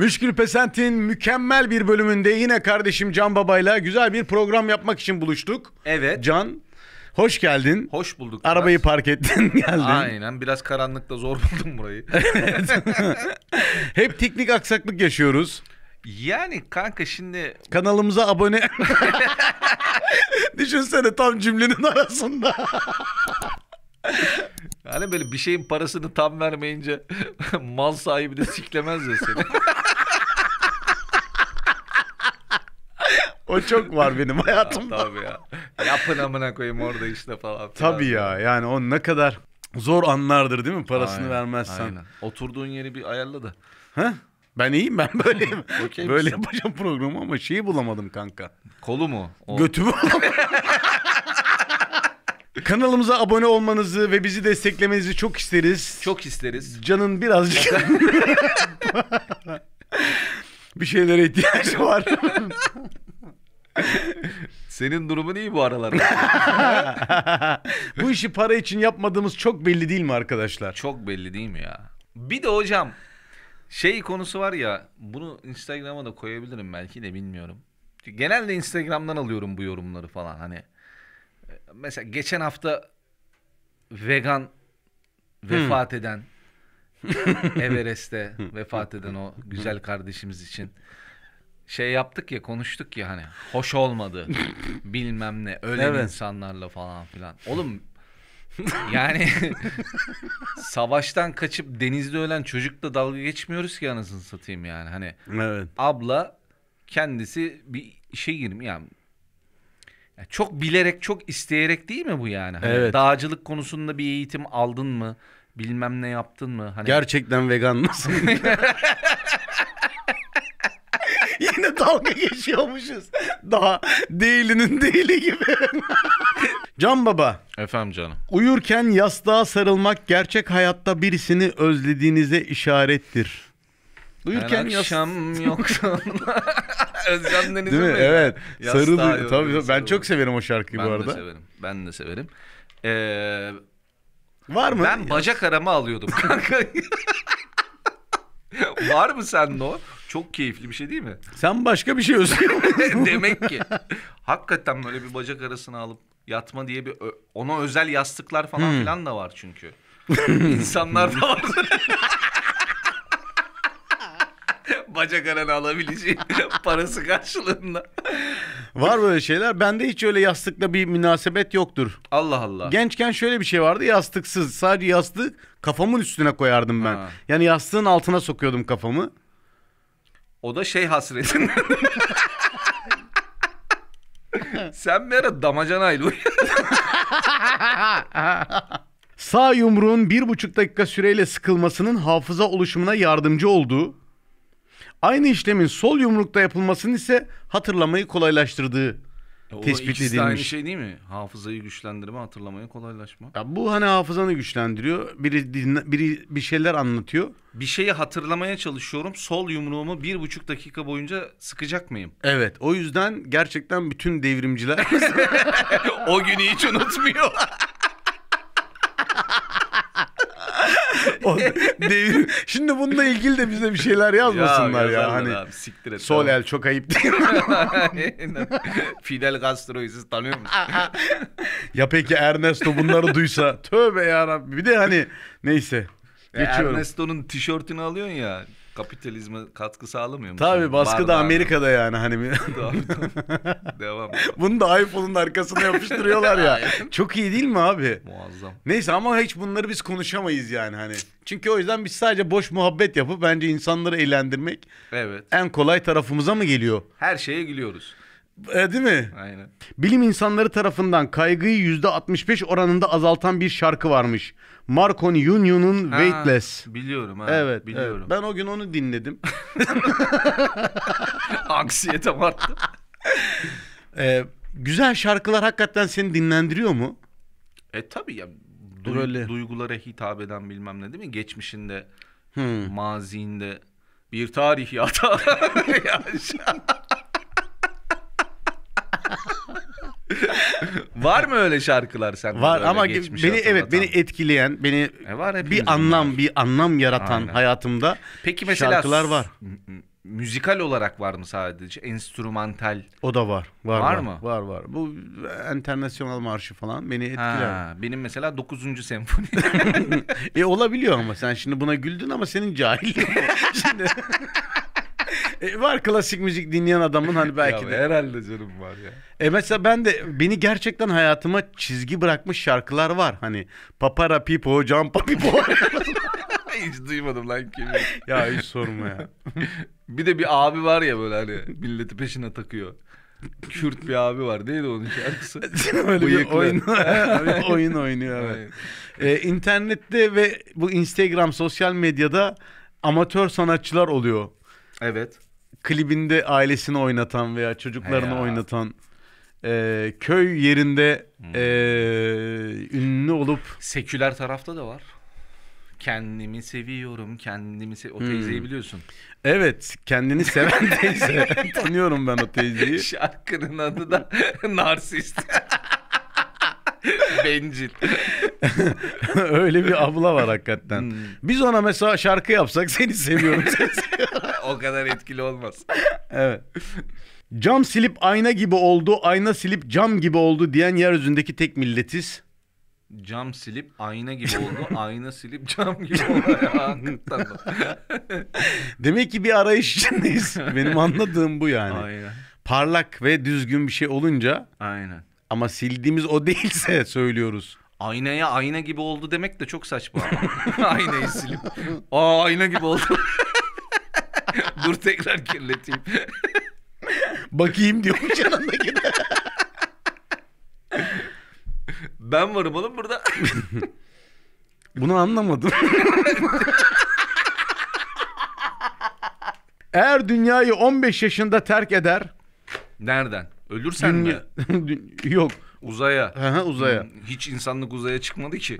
Müşkül Pesent'in mükemmel bir bölümünde yine kardeşim Can Baba'yla güzel bir program yapmak için buluştuk. Evet. Can Hoş geldin. Hoş bulduk. Arabayı biraz. park ettin geldin. Aynen biraz karanlıkta zor buldum burayı. Hep teknik aksaklık yaşıyoruz. Yani kanka şimdi... Kanalımıza abone... Düşünsene tam cümlenin arasında. yani böyle bir şeyin parasını tam vermeyince mal sahibi de siklemez ya seni. o çok var benim hayatımda. Ya, tabii ya. Yapın amına koyayım orada işte falan. Filan. Tabii ya yani o ne kadar zor anlardır değil mi parasını aynen, vermezsen. Aynen. Oturduğun yeri bir ayarla da. Ha? Ben iyiyim ben böyleyim. okay Böyle misin? yapacağım programı ama şeyi bulamadım kanka. Kolu mu? O... Götümü Kanalımıza abone olmanızı ve bizi desteklemenizi çok isteriz. Çok isteriz. Canın birazcık... bir şeylere ihtiyacı var. Senin durumun iyi bu aralar. bu işi para için yapmadığımız çok belli değil mi arkadaşlar? Çok belli değil mi ya? Bir de hocam şey konusu var ya bunu Instagram'a da koyabilirim belki de bilmiyorum. Genelde Instagram'dan alıyorum bu yorumları falan hani. Mesela geçen hafta vegan vefat hmm. eden Everest'te vefat eden o güzel kardeşimiz için şey yaptık ya konuştuk ya hani hoş olmadı bilmem ne ölen evet. insanlarla falan filan. Oğlum yani savaştan kaçıp denizde ölen çocukla dalga geçmiyoruz ki anasını satayım yani. Hani evet. abla kendisi bir işe girmiş yani çok bilerek çok isteyerek değil mi bu yani? Hani evet. Dağcılık konusunda bir eğitim aldın mı? Bilmem ne yaptın mı? Hani... Gerçekten vegan mısın? dalga geçiyormuşuz. Daha değilinin değili gibi. Can baba. Efendim canım. Uyurken yastığa sarılmak gerçek hayatta birisini özlediğinize işarettir. Uyurken Her akşam yoksa Özcan Deniz'in mi? Evet. Sarılı. Tabii, tabii ben sarılı. çok severim o şarkıyı ben bu arada. Ben de severim. Ben de severim. Ee, Var mı? Ben ya? bacak arama alıyordum kanka. Var mı sende o? Çok keyifli bir şey değil mi? Sen başka bir şey özlüyorsun. Demek ki. Hakikaten böyle bir bacak arasına alıp yatma diye bir ona özel yastıklar falan hmm. filan da var çünkü. İnsanlar da var. bacak aranı alabileceği parası karşılığında. Var böyle şeyler. Bende hiç öyle yastıkla bir münasebet yoktur. Allah Allah. Gençken şöyle bir şey vardı yastıksız. Sadece yastık kafamın üstüne koyardım ben. Ha. Yani yastığın altına sokuyordum kafamı. O da şey hasretin. Sen bir ara damacanayla Sağ yumruğun bir buçuk dakika süreyle sıkılmasının hafıza oluşumuna yardımcı olduğu, aynı işlemin sol yumrukta yapılmasının ise hatırlamayı kolaylaştırdığı tespit ikisi edilmiş. aynı şey değil mi? Hafızayı güçlendirme, hatırlamayı kolaylaşma. Ya bu hani hafızanı güçlendiriyor. Biri dinle, biri bir şeyler anlatıyor. Bir şeyi hatırlamaya çalışıyorum. Sol yumruğumu bir buçuk dakika boyunca sıkacak mıyım? Evet. O yüzden gerçekten bütün devrimciler o günü hiç unutmuyor. o devir. Şimdi bununla ilgili de bize bir şeyler yazmasınlar ya. ya. Hani abi, siktir et. Sol tamam. el çok ayıp değil mi? Fidel Castro'yu siz tanıyor musunuz? ya peki Ernesto bunları duysa tövbe ya Rabbi. Bir de hani neyse. Geçiyorum. Ernesto'nun tişörtünü alıyorsun ya kapitalizme katkı sağlamıyor mu? Tabii baskı da Amerika'da mı? yani hani. Tabii, Devam. Bunu da iPhone'un arkasına yapıştırıyorlar ya. Çok iyi değil mi abi? Muazzam. Neyse ama hiç bunları biz konuşamayız yani hani. Çünkü o yüzden biz sadece boş muhabbet yapıp bence insanları eğlendirmek evet. en kolay tarafımıza mı geliyor? Her şeye gülüyoruz. E, değil mi? Aynen. Bilim insanları tarafından kaygıyı %65 oranında azaltan bir şarkı varmış. Marconi Union'un Ha, Weightless. Biliyorum ha. Evet, biliyorum. evet. Ben o gün onu dinledim. Anksiyete arttı. Ee, güzel şarkılar hakikaten seni dinlendiriyor mu? E tabii ya duy- Öyle. duygulara hitap eden bilmem ne değil mi? Geçmişinde, Hmm. mazinde bir tarih ya. Ya, var mı öyle şarkılar sen? Var ama beni hatırlatan? evet beni etkileyen, beni e var bir anlam, var. bir anlam yaratan Aynen. hayatımda Peki mesela şarkılar var. Müzikal olarak var mı sadece? Enstrümantal. O da var. Var, var, var mı? Var var. Bu enternasyonal marşı falan beni etkiler. Ha, benim mesela 9. senfoni. e olabiliyor ama sen şimdi buna güldün ama senin cahil. şimdi e, var klasik müzik dinleyen adamın hani belki ya de. Herhalde canım var ya. E mesela ben de beni gerçekten hayatıma çizgi bırakmış şarkılar var. Hani papara pipo, campa pipo. hiç duymadım lan kimi. Ya hiç sorma ya. bir de bir abi var ya böyle hani milleti peşine takıyor. Kürt bir abi var değil mi onun şarkısı. Öyle Bıyıklı. bir oyun, oyun oynuyor. Evet. Ee, internette ve bu Instagram sosyal medyada amatör sanatçılar oluyor. Evet klibinde ailesini oynatan veya çocuklarını He oynatan e, köy yerinde hmm. e, ünlü olup Seküler tarafta da var. Kendimi seviyorum, kendimi se- O hmm. teyzeyi biliyorsun. evet kendini seven teyze tanıyorum ben o teyzeyi. Şarkının adı da Narsist. Bencil. Öyle bir abla var hakikaten. Hmm. Biz ona mesela şarkı yapsak seni seviyorum. seni seviyorum o kadar etkili olmaz. evet. Cam silip ayna gibi oldu, ayna silip cam gibi oldu diyen yeryüzündeki tek milletiz. Cam silip ayna gibi oldu, ayna silip cam gibi oldu. Demek ki bir arayış içindeyiz. Benim anladığım bu yani. Aynen. Parlak ve düzgün bir şey olunca. Aynen. Ama sildiğimiz o değilse söylüyoruz. Aynaya ayna gibi oldu demek de çok saçma. Aynayı silip. Aa ayna gibi oldu. Dur tekrar kirleteyim. Bakayım diyormuş yanındaki de. Ben varım oğlum burada. Bunu anlamadım. Eğer dünyayı 15 yaşında terk eder. Nereden? Ölürsen mi? Yok. Uzaya. Aha, uzaya. Hiç insanlık uzaya çıkmadı ki.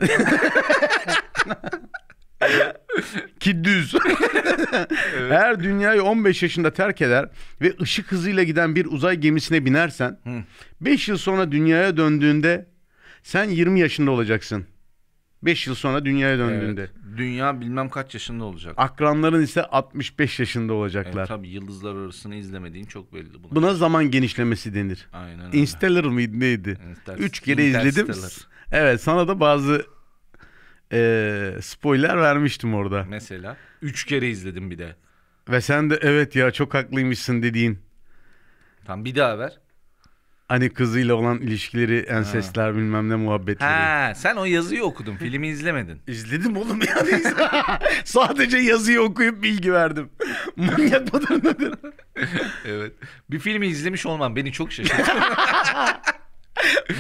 Ki düz. evet. Eğer dünyayı 15 yaşında terk eder ve ışık hızıyla giden bir uzay gemisine binersen 5 yıl sonra dünyaya döndüğünde sen 20 yaşında olacaksın. 5 yıl sonra dünyaya döndüğünde. Evet. Dünya bilmem kaç yaşında olacak. Akranların ise 65 yaşında olacaklar. Evet, tabii yıldızlar arasını izlemediğin çok belli. Buna, buna zaman genişlemesi denir. Aynen öyle. Interstellar mıydı neydi? Inter- Üç kere izledim. Evet sana da bazı e, spoiler vermiştim orada. Mesela? Üç kere izledim bir de. Ve sen de evet ya çok haklıymışsın dediğin. Tam bir daha ver. Hani kızıyla olan ilişkileri, ensestler ha. bilmem ne muhabbetleri. Ha, sen o yazıyı okudun, filmi izlemedin. İzledim oğlum yani. Sadece yazıyı okuyup bilgi verdim. Manyak mıdır nedir? evet. Bir filmi izlemiş olman beni çok şaşırttı.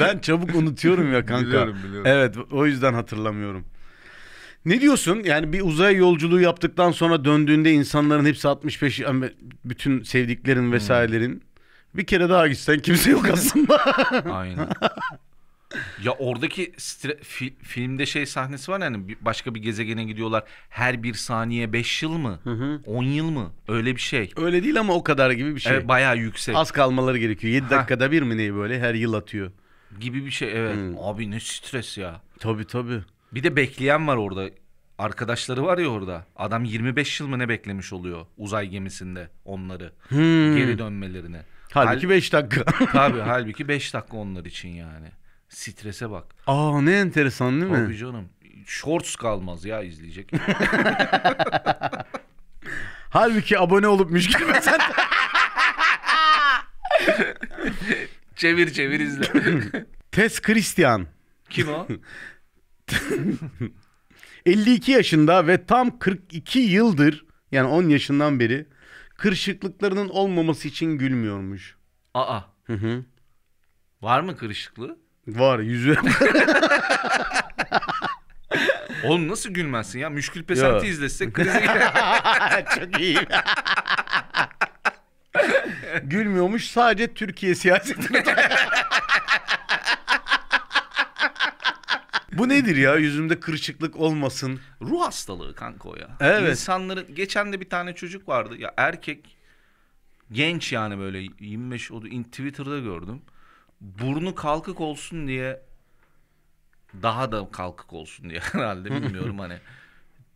ben çabuk unutuyorum ya kanka. Biliyorum biliyorum. Evet o yüzden hatırlamıyorum. Ne diyorsun? Yani bir uzay yolculuğu yaptıktan sonra döndüğünde insanların hepsi 65 bütün sevdiklerin hmm. vesairelerin hmm. bir kere daha gitsen kimse yok aslında. Aynen. ya oradaki stre- fi- filmde şey sahnesi var yani başka bir gezegene gidiyorlar. Her bir saniye 5 yıl mı? 10 yıl mı? Öyle bir şey. Öyle değil ama o kadar gibi bir şey. Evet, bayağı yüksek. Az kalmaları gerekiyor. 7 dakikada bir mi neyi böyle her yıl atıyor. Gibi bir şey evet. Hmm. Abi ne stres ya. Tabii tabii. Bir de bekleyen var orada. Arkadaşları var ya orada. Adam 25 yıl mı ne beklemiş oluyor uzay gemisinde onları Hmm. geri dönmelerini. Halbuki Hal- dakika. Tabii halbuki 5 dakika onlar için yani. Strese bak. Aa ne enteresan değil mi? Tabii canım. Shorts kalmaz ya izleyecek. Halbuki abone olup müşkül mesela. çevir çevir izle. Tess Christian. Kim o? 52 yaşında ve tam 42 yıldır yani 10 yaşından beri kırışıklıklarının olmaması için gülmüyormuş. Aa. Hı hı. Var mı kırışıklığı? Var yüzü. Oğlum nasıl gülmezsin ya? Müşkül Pesenti Yo. izlesek Çok iyi. Gülmüyormuş sadece Türkiye siyasetini bu nedir ya? Yüzümde kırışıklık olmasın. Ruh hastalığı kanka o ya. Evet. İnsanların geçen de bir tane çocuk vardı ya erkek genç yani böyle 25 oldu. Twitter'da gördüm. Burnu kalkık olsun diye daha da kalkık olsun diye herhalde bilmiyorum hani.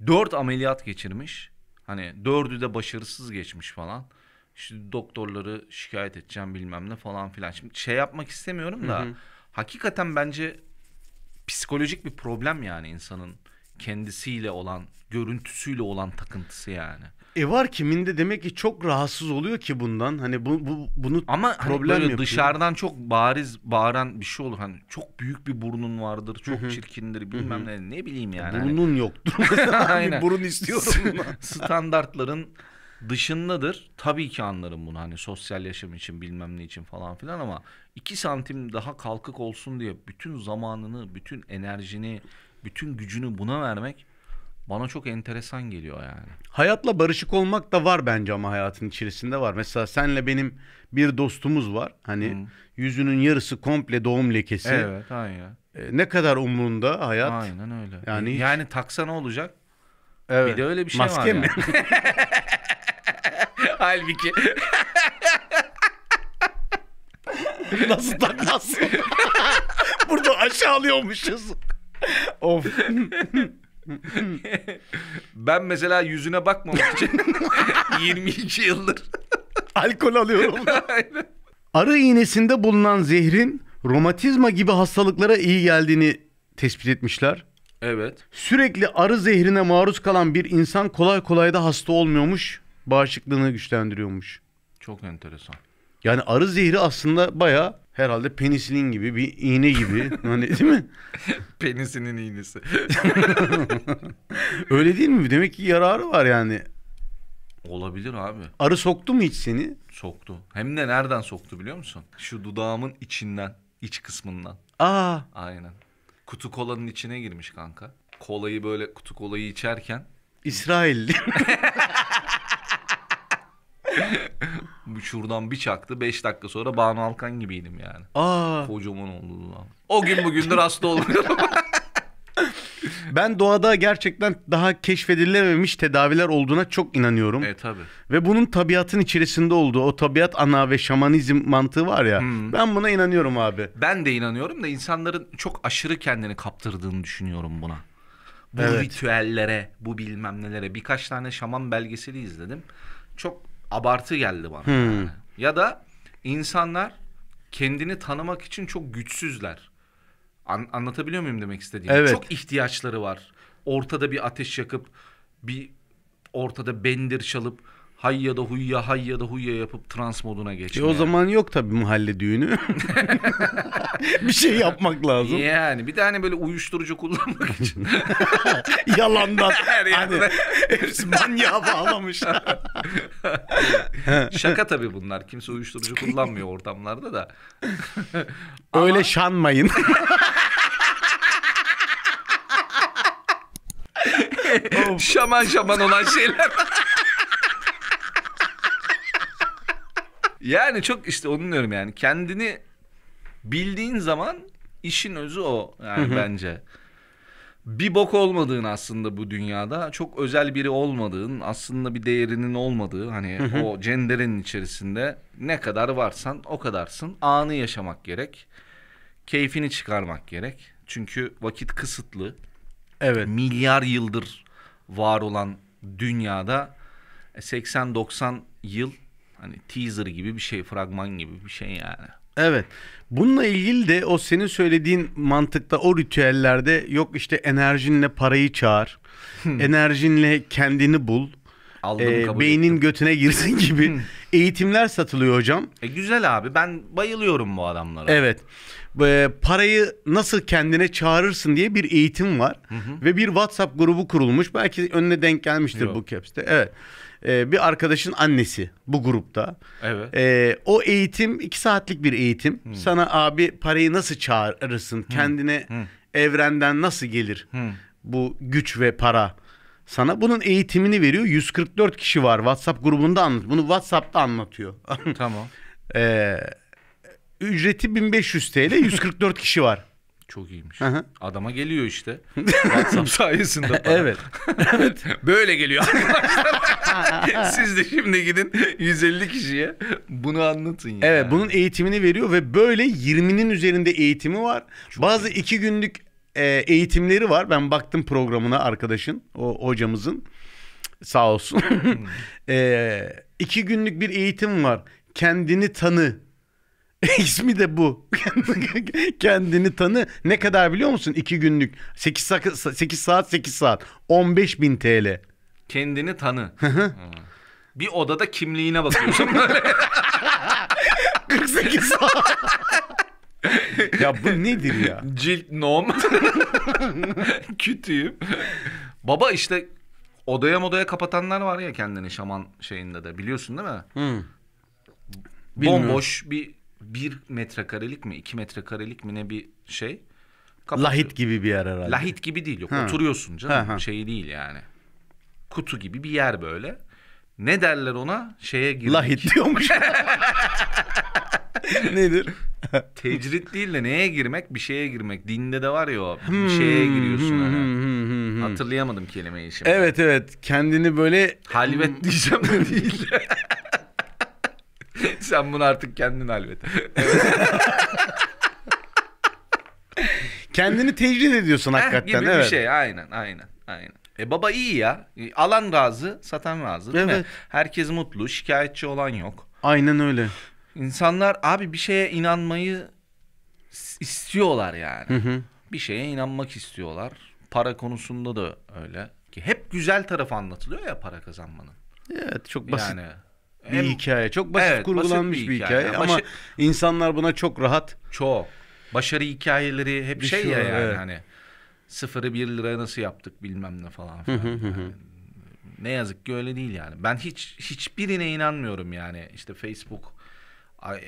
Dört ameliyat geçirmiş. Hani dördü de başarısız geçmiş falan. İşte doktorları şikayet edeceğim bilmem ne falan filan. Şimdi şey yapmak istemiyorum da hakikaten bence psikolojik bir problem yani insanın kendisiyle olan, görüntüsüyle olan takıntısı yani. E var kiminde demek ki çok rahatsız oluyor ki bundan. Hani bu, bu bunu Ama hani problem hani böyle dışarıdan çok bariz bağıran bir şey olur. Hani çok büyük bir burnun vardır, çok Hı-hı. çirkindir bilmem Hı-hı. ne ne bileyim yani. Burnun hani... yoktur. Aynen. burun istiyorum. Standartların dışındadır. Tabii ki anlarım bunu hani sosyal yaşam için bilmem ne için falan filan ama iki santim daha kalkık olsun diye bütün zamanını, bütün enerjini, bütün gücünü buna vermek bana çok enteresan geliyor yani. Hayatla barışık olmak da var bence ama hayatın içerisinde var. Mesela senle benim bir dostumuz var. Hani hmm. yüzünün yarısı komple doğum lekesi. Evet, aynen. E, ne kadar umrunda hayat. Aynen öyle. Yani yani taksa ne olacak? Evet. Bir de öyle bir şey Maske var. Maske mi? Yani. Halbuki. Nasıl nasıl Burada aşağılıyormuşuz. of. ben mesela yüzüne bakmamak için 22 yıldır alkol alıyorum. Aynen. Arı iğnesinde bulunan zehrin romatizma gibi hastalıklara iyi geldiğini tespit etmişler. Evet. Sürekli arı zehrine maruz kalan bir insan kolay kolay da hasta olmuyormuş bağışıklığını güçlendiriyormuş. Çok enteresan. Yani arı zehri aslında baya herhalde penisilin gibi bir iğne gibi. hani değil mi? Penisinin iğnesi. Öyle değil mi? Demek ki yararı var yani. Olabilir abi. Arı soktu mu hiç seni? Soktu. Hem de nereden soktu biliyor musun? Şu dudağımın içinden, iç kısmından. Aa. Aynen. Kutu kolanın içine girmiş kanka. Kolayı böyle kutu kolayı içerken. İsrail. Şuradan bir çaktı. Beş dakika sonra Banu Alkan gibiydim yani. Aa. Kocaman oldu lan. O gün bugündür hasta olmuyorum. Ben doğada gerçekten daha keşfedilememiş tedaviler olduğuna çok inanıyorum. E tabi. Ve bunun tabiatın içerisinde olduğu o tabiat ana ve şamanizm mantığı var ya. Hmm. Ben buna inanıyorum abi. Ben de inanıyorum da insanların çok aşırı kendini kaptırdığını düşünüyorum buna. Bu evet. ritüellere, bu bilmem nelere birkaç tane şaman belgeseli izledim. Çok abartı geldi bana. Hmm. Yani. Ya da insanlar kendini tanımak için çok güçsüzler. An- anlatabiliyor muyum demek istediğimi? Evet. Çok ihtiyaçları var. Ortada bir ateş yakıp bir ortada bendir çalıp hay ya da huyya hay ya da huyya yapıp trans moduna geçmeye. E o zaman yok tabi mahalle düğünü. bir şey yapmak lazım. Yani bir tane hani böyle uyuşturucu kullanmak için. Yalandan. Her hani, hepsi manyağa bağlamış. Şaka tabi bunlar. Kimse uyuşturucu kullanmıyor ortamlarda da. Ama... Öyle şanmayın. şaman şaman olan şeyler. Yani çok işte onu diyorum yani. Kendini bildiğin zaman işin özü o yani bence. Bir bok olmadığın aslında bu dünyada çok özel biri olmadığın aslında bir değerinin olmadığı hani o cenderenin içerisinde ne kadar varsan o kadarsın anı yaşamak gerek keyfini çıkarmak gerek çünkü vakit kısıtlı evet milyar yıldır var olan dünyada 80-90 e, yıl Hani teaser gibi bir şey, fragman gibi bir şey yani. Evet. Bununla ilgili de o senin söylediğin mantıkta o ritüellerde yok işte enerjinle parayı çağır. Hmm. enerjinle kendini bul. Aldım, e, beynin ettim. götüne girsin gibi hmm. eğitimler satılıyor hocam. E güzel abi ben bayılıyorum bu adamlara. Evet. E, parayı nasıl kendine çağırırsın diye bir eğitim var. Hı hı. Ve bir WhatsApp grubu kurulmuş. Belki önüne denk gelmiştir Yok. bu caps'te. Evet e, bir arkadaşın annesi bu grupta. Evet. E, o eğitim iki saatlik bir eğitim. Hmm. Sana abi parayı nasıl çağırırsın? Hmm. Kendine hmm. evrenden nasıl gelir hmm. bu güç ve para? sana bunun eğitimini veriyor. 144 kişi var WhatsApp grubunda anlat. Bunu WhatsApp'ta anlatıyor. Tamam. ee, ücreti 1500 TL 144 kişi var. Çok iyiymiş. Aha. Adama geliyor işte. WhatsApp sayesinde. evet. evet. Böyle geliyor arkadaşlar. Siz de şimdi gidin 150 kişiye bunu anlatın ya. Evet bunun eğitimini veriyor ve böyle 20'nin üzerinde eğitimi var. Çok Bazı iyi. iki günlük e, eğitimleri var. Ben baktım programına arkadaşın, o hocamızın. Sağ olsun. Hmm. e, iki günlük bir eğitim var. Kendini tanı İsmi de bu. Kendini tanı. Ne kadar biliyor musun? 2 günlük. 8 saat 8 saat 8 saat. 15 bin TL. Kendini tanı. bir odada kimliğine bakıyorsun böyle. 48 saat. ya bu nedir ya? Cilt nom. Kütüğüm. Baba işte odaya modaya kapatanlar var ya kendini şaman şeyinde de biliyorsun değil mi? Hmm. Bilmiyorum. Bomboş bir bir metrekarelik mi iki metrekarelik mi ne bir şey. Lahit gibi bir yer herhalde. Lahit gibi değil yok ha. oturuyorsun canım ha, ha. şey değil yani. Kutu gibi bir yer böyle. Ne derler ona? Şeye girdik. Lahit diyormuş. Nedir? Tecrit değil de neye girmek? Bir şeye girmek. Dinde de var ya o. Bir hmm, şeye giriyorsun. hani. Hatırlayamadım kelimeyi şimdi. Evet evet. Kendini böyle... Halvet diyeceğim de değil. Sen bunu artık kendin hallet. Kendini tecrit ediyorsun hakikaten. gibi evet. bir şey aynen aynen aynen. E baba iyi ya. Alan razı, satan razı değil Evet. mi? Herkes mutlu, şikayetçi olan yok. Aynen öyle. İnsanlar abi bir şeye inanmayı istiyorlar yani. Hı hı. Bir şeye inanmak istiyorlar. Para konusunda da öyle. Ki hep güzel tarafı anlatılıyor ya para kazanmanın. Evet çok basit. Yani bir hem, hikaye. Çok basit evet, kurgulanmış basit bir hikaye, bir hikaye. ama Başa... insanlar buna çok rahat. Çok. Başarı hikayeleri hep Düşüyor, şey ya yani evet. hani sıfırı bir liraya nasıl yaptık bilmem ne falan filan. yani. Ne yazık ki öyle değil yani. Ben hiç hiçbirine inanmıyorum yani. işte Facebook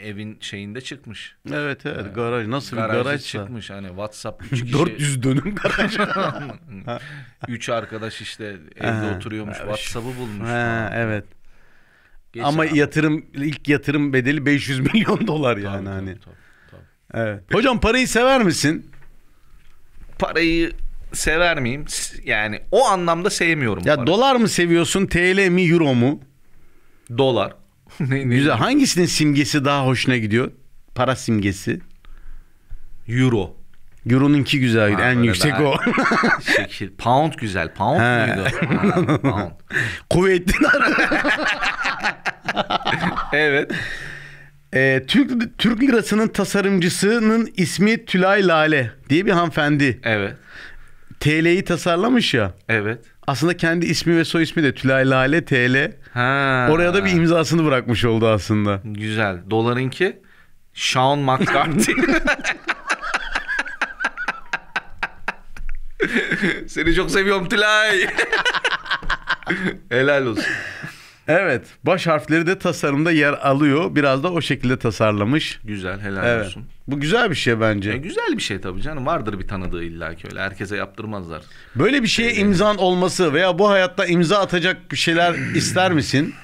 evin şeyinde çıkmış. Evet evet yani, ee, garaj nasıl garaj bir garajsa. çıkmış hani WhatsApp 3 kişi. 400 dönüm garaj. 3 arkadaş işte evde oturuyormuş WhatsApp'ı bulmuş. Ha, evet. Geçen Ama abi. yatırım ilk yatırım bedeli 500 milyon dolar yani tabii, hani. Tabii, tabii, tabii. Evet. Hocam parayı sever misin? Parayı sever miyim? Yani o anlamda sevmiyorum. Ya parayı. dolar mı seviyorsun? TL mi, euro mu? Dolar. ne, ne? Güzel. Hangisinin simgesi daha hoşuna gidiyor? Para simgesi. Euro. Euro'nunki güzel. Ha, en yüksek o. Şekil. Pound güzel. Pound ha. muydu? Ha, pound. Kuvvetli. evet. E, Türk Türk lirasının tasarımcısının ismi Tülay Lale diye bir hanımefendi. Evet. TL'yi tasarlamış ya. Evet. Aslında kendi ismi ve soy ismi de Tülay Lale TL. Ha. Oraya da bir imzasını bırakmış oldu aslında. Güzel. Dolarınki Sean McCarthy. Seni çok seviyorum Tülay. Helal olsun. Evet. Baş harfleri de tasarımda yer alıyor. Biraz da o şekilde tasarlamış. Güzel. Helal evet. olsun. Bu güzel bir şey bence. E, güzel bir şey tabii canım. Vardır bir tanıdığı illa ki öyle. Herkese yaptırmazlar. Böyle bir şeye imzan olması veya bu hayatta imza atacak bir şeyler ister misin?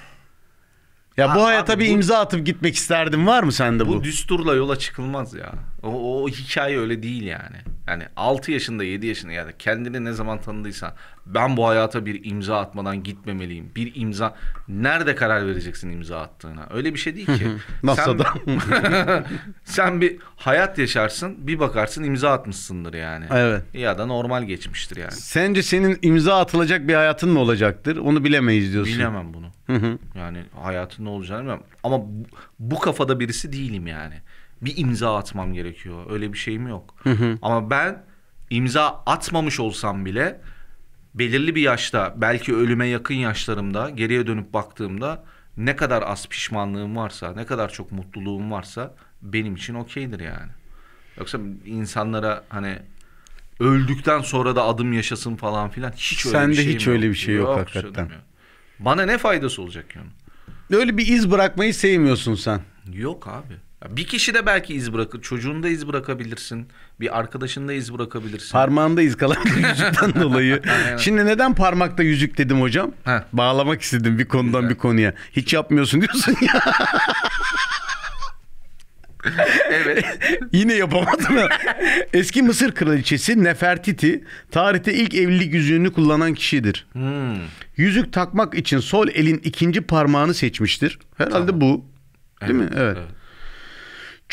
Ya ha, bu hayata abi, bir imza atıp gitmek isterdim var mı sende bu? Bu düsturla yola çıkılmaz ya. O, o hikaye öyle değil yani. Yani 6 yaşında 7 yaşında yani kendini ne zaman tanıdıysan ben bu hayata bir imza atmadan gitmemeliyim. Bir imza nerede karar vereceksin imza attığına? Öyle bir şey değil ki. Masada. Sen, sen bir hayat yaşarsın bir bakarsın imza atmışsındır yani. Evet. Ya da normal geçmiştir yani. Sence senin imza atılacak bir hayatın mı olacaktır? Onu bilemeyiz diyorsun. Bilemem bunu. yani hayatın ne olacağını bilmem. Ama bu, bu kafada birisi değilim yani bir imza atmam gerekiyor. Öyle bir şeyim yok. Hı hı. Ama ben imza atmamış olsam bile belirli bir yaşta belki ölüme yakın yaşlarımda geriye dönüp baktığımda ne kadar az pişmanlığım varsa, ne kadar çok mutluluğum varsa benim için okeydir yani. Yoksa insanlara hani öldükten sonra da adım yaşasın falan filan hiç öyle Sen bir şey Sende hiç öyle yok. bir şey yok, yok hakikaten. Bana ne faydası olacak yani? Öyle bir iz bırakmayı sevmiyorsun sen. Yok abi. Bir kişi de belki iz bırakır. Çocuğunda iz bırakabilirsin. Bir arkadaşında iz bırakabilirsin. Parmağında iz kalan yüzükten dolayı. Şimdi neden parmakta yüzük dedim hocam? Ha. Bağlamak istedim bir konudan Güzel. bir konuya. Hiç yapmıyorsun diyorsun ya. evet. Yine yapamadım. Ya. Eski Mısır kraliçesi Nefertiti tarihte ilk evlilik yüzüğünü kullanan kişidir. Hmm. Yüzük takmak için sol elin ikinci parmağını seçmiştir. Herhalde tamam. bu. Değil evet, mi? Evet. evet.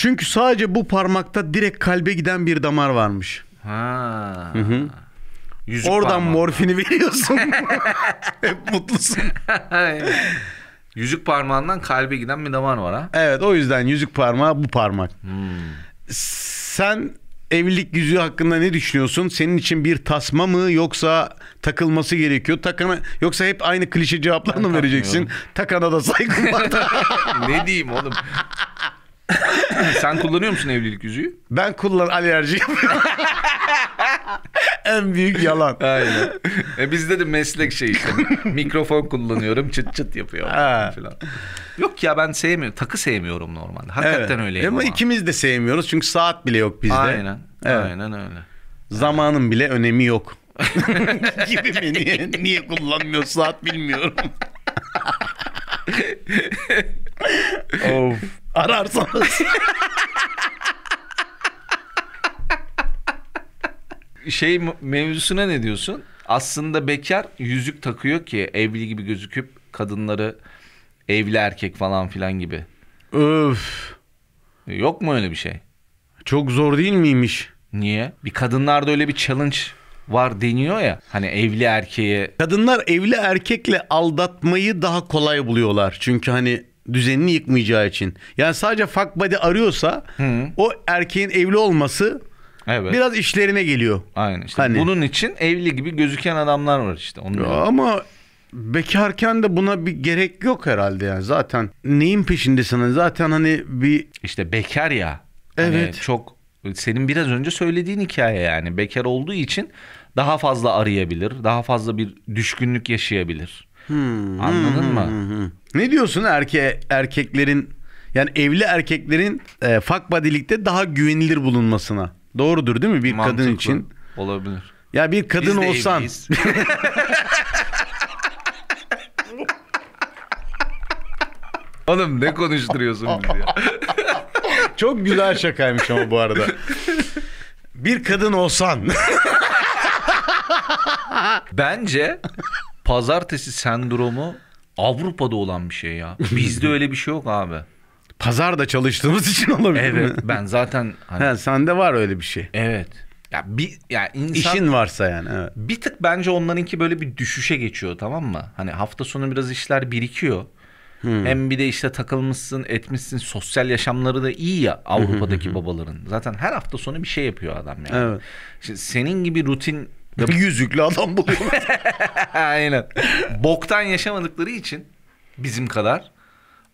Çünkü sadece bu parmakta direkt kalbe giden bir damar varmış. Ha. Hı hı. Yüzük Oradan parmağı. morfini veriyorsun. Hep mutlusun. yüzük parmağından kalbe giden bir damar var ha. Evet o yüzden yüzük parmağı bu parmak. Hmm. Sen evlilik yüzüğü hakkında ne düşünüyorsun? Senin için bir tasma mı yoksa takılması gerekiyor? Takana yoksa hep aynı klişe cevaplarını vereceksin? Takana da saygım var. ne diyeyim oğlum? Sen kullanıyor musun evlilik yüzüğü? Ben kullan alerjiyim. en büyük yalan. Aynen. E bizde de meslek şey işte. Mikrofon kullanıyorum çıt çıt yapıyor falan. Yok ya ben sevmiyorum. Takı sevmiyorum normalde. Hakikaten Evet. öyleyim Ama ama. ikimiz de sevmiyoruz çünkü saat bile yok bizde. Aynen. Evet. Aynen öyle. Zamanın bile önemi yok. gibi mi? Niye, niye kullanmıyor saat bilmiyorum ararsanız. şey mevzusuna ne diyorsun? Aslında bekar yüzük takıyor ki evli gibi gözüküp kadınları evli erkek falan filan gibi. Öf. Yok mu öyle bir şey? Çok zor değil miymiş? Niye? Bir kadınlarda öyle bir challenge var deniyor ya. Hani evli erkeğe. Kadınlar evli erkekle aldatmayı daha kolay buluyorlar. Çünkü hani düzenini yıkmayacağı için. Yani sadece fuck buddy arıyorsa Hı. o erkeğin evli olması Evet. Biraz işlerine geliyor. Aynen işte. Hani... Bunun için evli gibi gözüken adamlar var işte. Onu ya ama bekarken de buna bir gerek yok herhalde yani. Zaten neyin peşindesin? Zaten hani bir... işte bekar ya. Hani evet. Hani çok senin biraz önce söylediğin hikaye yani. Bekar olduğu için daha fazla arayabilir. Daha fazla bir düşkünlük yaşayabilir. Hmm. Anladın hmm. mı? Hmm. Ne diyorsun erke erkeklerin yani evli erkeklerin e, fuck buddy'likte daha güvenilir bulunmasına? Doğrudur değil mi bir Mantıklı. kadın için? Olabilir. Ya bir kadın Biz olsan. Oğlum ne konuşturuyorsun bizi ya? Çok güzel şakaymış ama bu arada. Bir kadın olsan. Bence pazartesi sendromu Avrupa'da olan bir şey ya. Bizde öyle bir şey yok abi. Pazarda çalıştığımız için olabilir Evet mi? ben zaten hani... He, sende var öyle bir şey. Evet. Ya bir ya insan işin varsa yani evet. Bir tık bence onlarınki böyle bir düşüşe geçiyor tamam mı? Hani hafta sonu biraz işler birikiyor. Hmm. Hem bir de işte takılmışsın, etmişsin. Sosyal yaşamları da iyi ya Avrupa'daki hmm. babaların. Zaten her hafta sonu bir şey yapıyor adam yani. Evet. İşte senin gibi rutin bir yüzüklü adam buluyorlar. Aynen. Boktan yaşamadıkları için bizim kadar.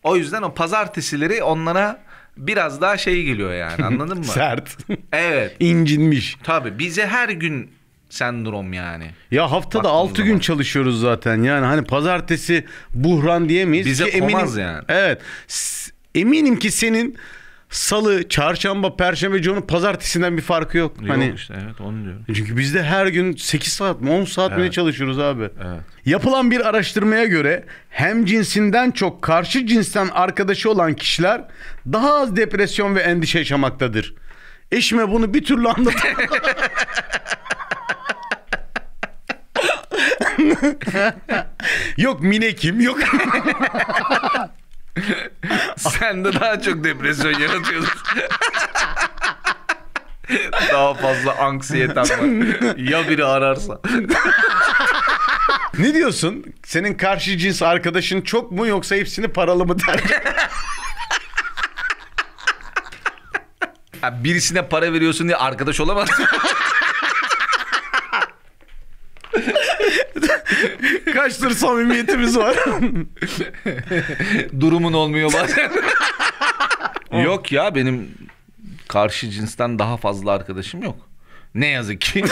O yüzden o pazartesileri onlara biraz daha şey geliyor yani anladın mı? Sert. Evet. İncinmiş. Tabii bize her gün sendrom yani. Ya haftada Baktığınız 6 gün çalışıyoruz zaten. Yani hani pazartesi buhran diyemeyiz. Bize ki eminim, yani. Evet. Eminim ki senin Salı, çarşamba, perşembe, cuma, pazartesinden bir farkı yok. Yok hani, işte evet onu diyorum. Çünkü bizde her gün 8 saat mi 10 saat evet. mi ne çalışıyoruz abi? Evet. Yapılan bir araştırmaya göre hem cinsinden çok karşı cinsten arkadaşı olan kişiler daha az depresyon ve endişe yaşamaktadır. Eşime bunu bir türlü anlatamam. yok minekim yok. Sen de daha çok depresyon yaratıyorsun. daha fazla anksiyeten var. ya biri ararsa. ne diyorsun? Senin karşı cins arkadaşın çok mu yoksa hepsini paralı mı der? birisine para veriyorsun diye arkadaş olamaz. Sır samimiyetimiz var. Durumun olmuyor bazen. yok ya benim karşı cinsten daha fazla arkadaşım yok. Ne yazık ki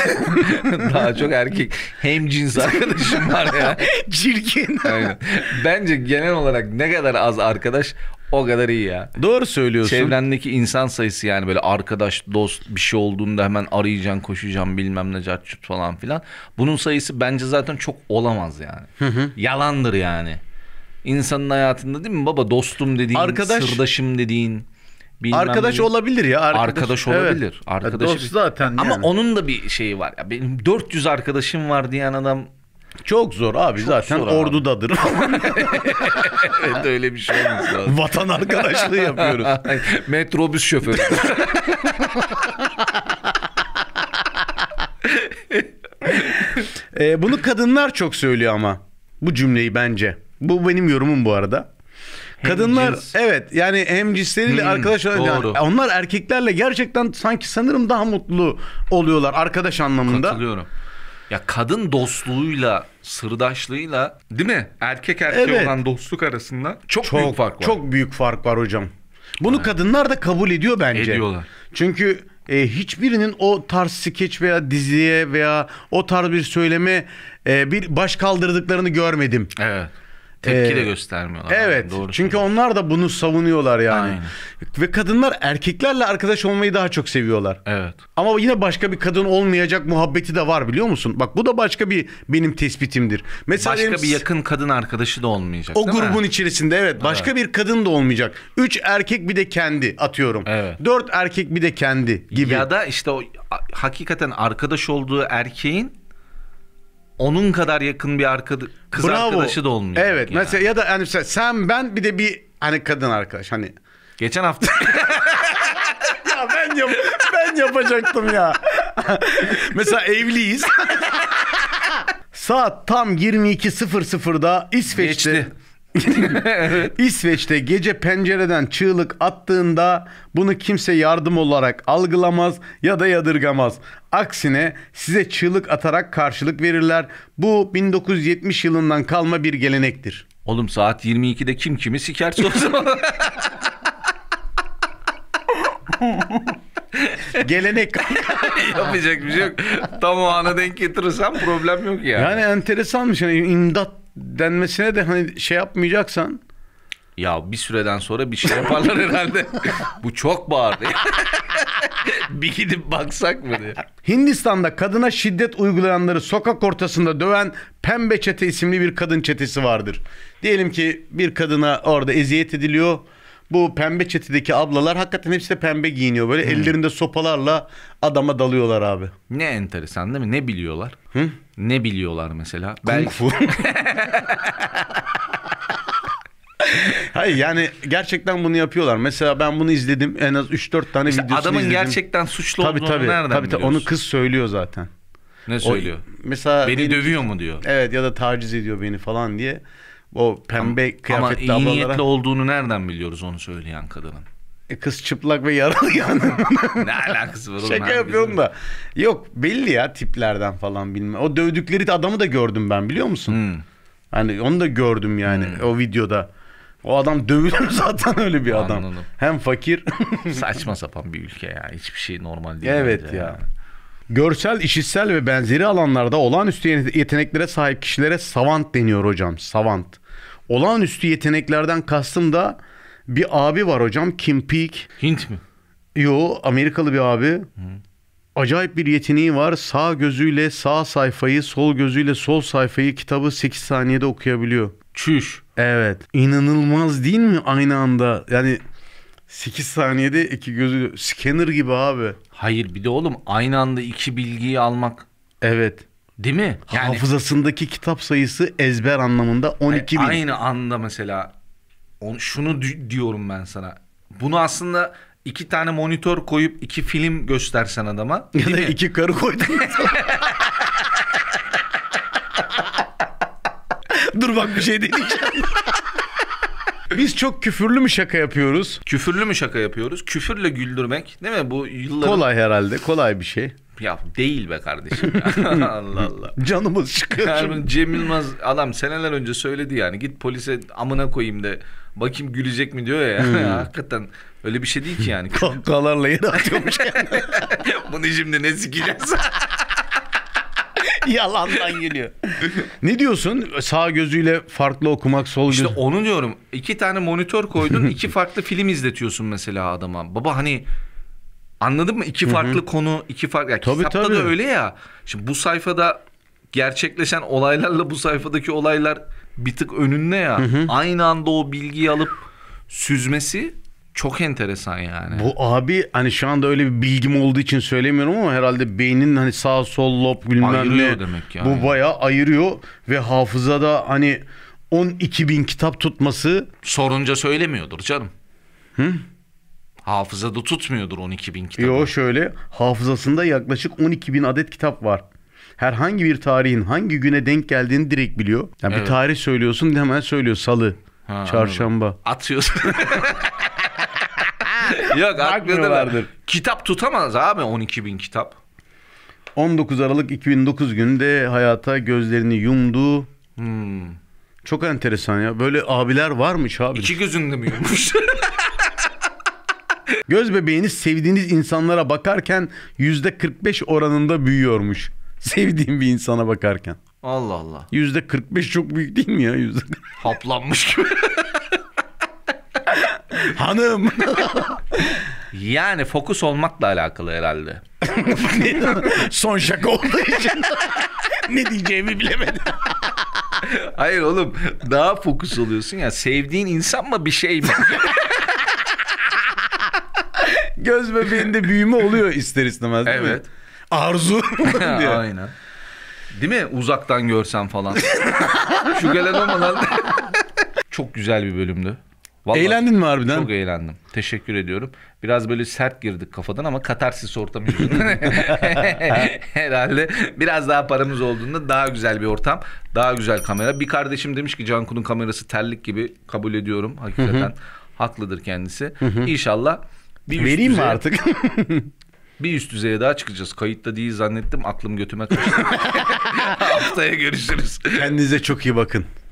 daha çok erkek hem cins arkadaşım var ya. Çirkin. Aynen. Bence genel olarak ne kadar az arkadaş o kadar iyi ya. Doğru söylüyorsun. Çevrendeki insan sayısı yani böyle arkadaş, dost bir şey olduğunda hemen arayacaksın, koşacaksın bilmem ne cartçut falan filan. Bunun sayısı bence zaten çok olamaz yani. Hı hı. Yalandır yani. İnsanın hayatında değil mi baba dostum dediğin, arkadaş, sırdaşım dediğin. Bilmem arkadaş ne. olabilir ya. Arkadaş, arkadaş olabilir. Evet. Arkadaş Dost zaten. Ama yani. onun da bir şeyi var. Ya benim 400 arkadaşım var diyen adam çok zor abi Çok zaten zor ordudadır. evet öyle bir şey olmuş Vatan arkadaşlığı yapıyoruz. Metrobüs şoförü. ee, bunu kadınlar çok söylüyor ama bu cümleyi bence. Bu benim yorumum bu arada. Kadınlar Hemcins. evet yani hem cinsleriyle hmm, arkadaş yani onlar erkeklerle gerçekten sanki sanırım daha mutlu oluyorlar arkadaş anlamında. Katılıyorum. Ya kadın dostluğuyla, sırdaşlığıyla değil mi? Erkek erkeğe Evet. olan dostluk arasında çok, büyük fark var. Çok büyük fark var hocam. Bunu kadınlar da kabul ediyor bence. Ediyorlar. Çünkü e, hiçbirinin o tarz skeç veya diziye veya o tarz bir söyleme e, bir baş kaldırdıklarını görmedim. Evet. Tepki ee, de göstermiyorlar. Evet. doğru çünkü söylüyorum. onlar da bunu savunuyorlar yani. Aynen. Ve kadınlar erkeklerle arkadaş olmayı daha çok seviyorlar. Evet. Ama yine başka bir kadın olmayacak muhabbeti de var biliyor musun? Bak bu da başka bir benim tespitimdir. Mesela başka benim, bir yakın kadın arkadaşı da olmayacak. O grubun mi? içerisinde evet başka evet. bir kadın da olmayacak. Üç erkek bir de kendi atıyorum. Evet. Dört erkek bir de kendi gibi. Ya da işte o hakikaten arkadaş olduğu erkeğin onun kadar yakın bir arkada, kız Bravo. arkadaşı da olmuyor. Evet. Yani. Mesela ya da hani mesela sen ben bir de bir hani kadın arkadaş hani. Geçen hafta. ya ben yap ben yapacaktım ya. mesela evliyiz. Saat tam 22.00'da İsveç'te Geçti. İsveç'te gece pencereden çığlık attığında bunu kimse yardım olarak algılamaz ya da yadırgamaz. Aksine size çığlık atarak karşılık verirler. Bu 1970 yılından kalma bir gelenektir. Oğlum saat 22'de kim kimi Siker o Gelenek. Yapacak bir şey yok. Tam o ana denk getirirsem problem yok ya. yani. Yani enteresanmış. Yani imdat denmesine de hani şey yapmayacaksan ya bir süreden sonra bir şey yaparlar herhalde. Bu çok bağırdı. bir gidip baksak mı diye. Hindistan'da kadına şiddet uygulayanları sokak ortasında döven Pembe Çete isimli bir kadın çetesi vardır. Diyelim ki bir kadına orada eziyet ediliyor bu pembe çetedeki ablalar hakikaten hepsi de pembe giyiniyor. Böyle hmm. ellerinde sopalarla adama dalıyorlar abi. Ne enteresan değil mi? Ne biliyorlar? Hı? Ne biliyorlar mesela? Kung Belki... fu. Hayır yani gerçekten bunu yapıyorlar. Mesela ben bunu izledim. En az 3-4 tane işte videosunu adamın izledim. Adamın gerçekten suçlu olduğunu tabii, nereden tabii, biliyorsun? Onu kız söylüyor zaten. Ne söylüyor? O, mesela beni dövüyor mu diyor. Evet ya da taciz ediyor beni falan diye. O pembe ama, kıyafetli ama iyi ablalara... niyetli olduğunu nereden biliyoruz onu söyleyen kadının? E kız çıplak ve yaralı yani. ne alakası var oğlum? Şaka yapıyorum da. Yok belli ya tiplerden falan bilmem. O dövdükleri de adamı da gördüm ben biliyor musun? Hmm. Hani onu da gördüm yani hmm. o videoda. O adam dövülür zaten öyle bir adam. Anladım. Hem fakir. Saçma sapan bir ülke ya. Hiçbir şey normal değil. Evet ya. ya. Görsel, işitsel ve benzeri alanlarda olağanüstü yeteneklere sahip kişilere savant deniyor hocam. Savant. Olağanüstü yeteneklerden kastım da bir abi var hocam. Kim Peek. Hint mi? Yo Amerikalı bir abi. Hı. Acayip bir yeteneği var. Sağ gözüyle sağ sayfayı, sol gözüyle sol sayfayı kitabı 8 saniyede okuyabiliyor. Çüş. Evet. İnanılmaz değil mi aynı anda? Yani 8 saniyede iki gözü scanner gibi abi. Hayır bir de oğlum aynı anda iki bilgiyi almak. Evet. Değil mi? Yani, Hafızasındaki kitap sayısı ezber anlamında 12 e, bin. Aynı anda mesela on, şunu diyorum ben sana. Bunu aslında iki tane monitör koyup iki film göstersen adama. Ya da mi? iki karı koydun. Dur bak bir şey diyeceğim. Biz çok küfürlü mü şaka yapıyoruz? Küfürlü mü şaka yapıyoruz? Küfürle güldürmek değil mi? Bu yılların... Kolay herhalde. Kolay bir şey. Ya değil be kardeşim. Allah Allah. Canımız çıkıyor. Yani Cem Yılmaz adam seneler önce söyledi yani git polise amına koyayım de bakayım gülecek mi diyor ya. Hmm. Hakikaten öyle bir şey değil ki yani. Kahkahalarla yere atıyormuş Bunu şimdi ne sikeceğiz? Yalandan geliyor. ne diyorsun? Sağ gözüyle farklı okumak, sol işte göz... İşte onu diyorum. İki tane monitör koydun, iki farklı film izletiyorsun mesela adama. Baba hani Anladın mı? İki farklı Hı-hı. konu, iki farklı. Ya, tabii, kitapta tabii. da öyle ya. Şimdi bu sayfada gerçekleşen olaylarla bu sayfadaki olaylar bir tık önünde ya. Hı-hı. Aynı anda o bilgiyi alıp süzmesi çok enteresan yani. Bu abi hani şu anda öyle bir bilgim olduğu için söylemiyorum ama herhalde beynin hani sağ sol lob bilmem ne. demek yani. Bu bayağı ayırıyor ve hafızada hani 12 bin kitap tutması. Sorunca söylemiyordur canım. Hı? hafızada tutmuyordur 12 bin kitabı. Yo şöyle hafızasında yaklaşık 12 bin adet kitap var. Herhangi bir tarihin hangi güne denk geldiğini direkt biliyor. Yani evet. bir tarih söylüyorsun hemen söylüyor salı, ha, çarşamba. Anladım. Atıyorsun. Yok atmıyorlardır. Kitap tutamaz abi 12 bin kitap. 19 Aralık 2009 günde hayata gözlerini yumdu. Hmm. Çok enteresan ya. Böyle abiler varmış abi. İki gözünde mi yumuş? Göz bebeğiniz sevdiğiniz insanlara bakarken yüzde %45 oranında büyüyormuş. Sevdiğim bir insana bakarken. Allah Allah. Yüzde %45 çok büyük değil mi ya? yüzde? Haplanmış gibi. Hanım. yani fokus olmakla alakalı herhalde. Son şaka olduğu için ne diyeceğimi bilemedim. Hayır oğlum daha fokus oluyorsun ya. Sevdiğin insan mı bir şey mi? göz bebeğinde büyüme oluyor ister istemez değil evet. mi? Arzu diye. Aynen. Değil mi? Uzaktan görsen falan. Şu gelen olmadan. çok güzel bir bölümdü. Vallahi Eğlendin mi harbiden? Çok eğlendim. Teşekkür ediyorum. Biraz böyle sert girdik kafadan ama katarsis ortam. yüzünden. Herhalde biraz daha paramız olduğunda daha güzel bir ortam. Daha güzel kamera. Bir kardeşim demiş ki Canku'nun kamerası terlik gibi kabul ediyorum. Hakikaten Hı-hı. haklıdır kendisi. Hı-hı. İnşallah bir Vereyim mi artık? bir üst düzeye daha çıkacağız. Kayıtta değil zannettim aklım götüme kaçtı. Haftaya görüşürüz. Kendinize çok iyi bakın.